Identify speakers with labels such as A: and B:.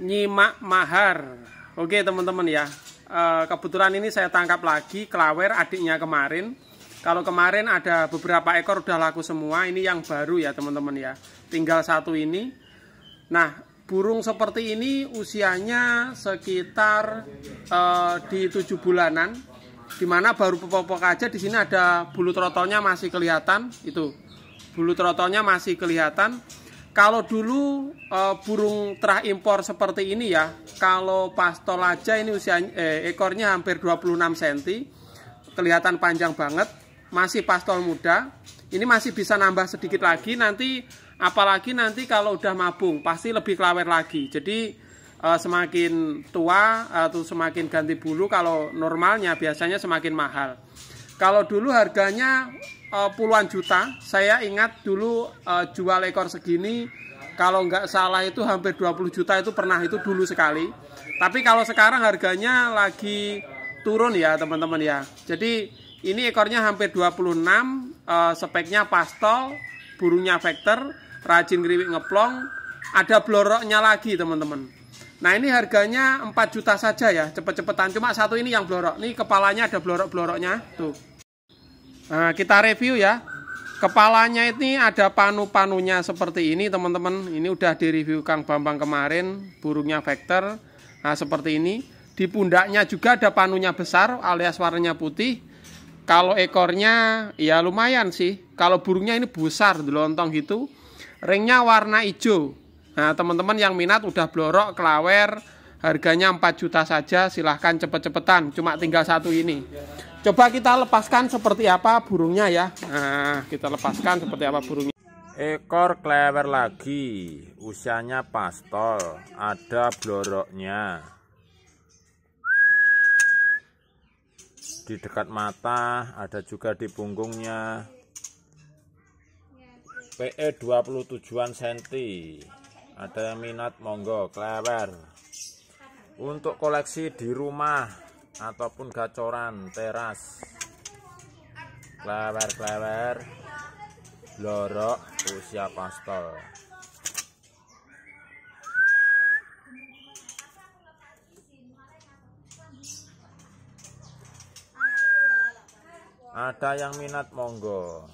A: nyimak mahar. Oke teman-teman ya, e, kebetulan ini saya tangkap lagi kelawer adiknya kemarin. Kalau kemarin ada beberapa ekor udah laku semua, ini yang baru ya teman-teman ya. Tinggal satu ini. Nah, burung seperti ini usianya sekitar e, di tujuh bulanan. Dimana baru pepopok aja, di sini ada bulu trotonya masih kelihatan, itu. Bulu trotonya masih kelihatan kalau dulu e, burung terah impor seperti ini ya, kalau pastol aja ini usia eh, ekornya hampir 26 cm, kelihatan panjang banget, masih pastol muda. Ini masih bisa nambah sedikit lagi nanti apalagi nanti kalau udah mabung pasti lebih kelawer lagi. Jadi e, semakin tua atau semakin ganti bulu kalau normalnya biasanya semakin mahal. Kalau dulu harganya uh, puluhan juta. Saya ingat dulu uh, jual ekor segini kalau nggak salah itu hampir 20 juta itu pernah itu dulu sekali. Tapi kalau sekarang harganya lagi turun ya teman-teman ya. Jadi ini ekornya hampir 26, uh, eh, speknya pastol, burungnya vektor, rajin kriwik ngeplong, ada bloroknya lagi teman-teman. Nah ini harganya 4 juta saja ya, cepet-cepetan. Cuma satu ini yang blorok, ini kepalanya ada blorok-bloroknya, tuh. Nah, kita review ya. Kepalanya ini ada panu-panunya seperti ini, teman-teman. Ini udah direview Kang Bambang kemarin, burungnya vektor. Nah, seperti ini. Di pundaknya juga ada panunya besar alias warnanya putih. Kalau ekornya ya lumayan sih. Kalau burungnya ini besar, lontong gitu. Ringnya warna hijau. Nah, teman-teman yang minat udah blorok, kelawer, harganya 4 juta saja, silahkan cepet-cepetan. Cuma tinggal satu ini. Coba kita lepaskan seperti apa burungnya ya. Nah, kita lepaskan
B: seperti apa burungnya. Ekor klewer lagi, usianya pastol, ada bloroknya. Di dekat mata, ada juga di punggungnya. PE 27-an senti. Ada yang minat monggo klewer. Untuk koleksi di rumah ataupun gacoran teras klewer-klewer lorok usia pastel ada yang minat monggo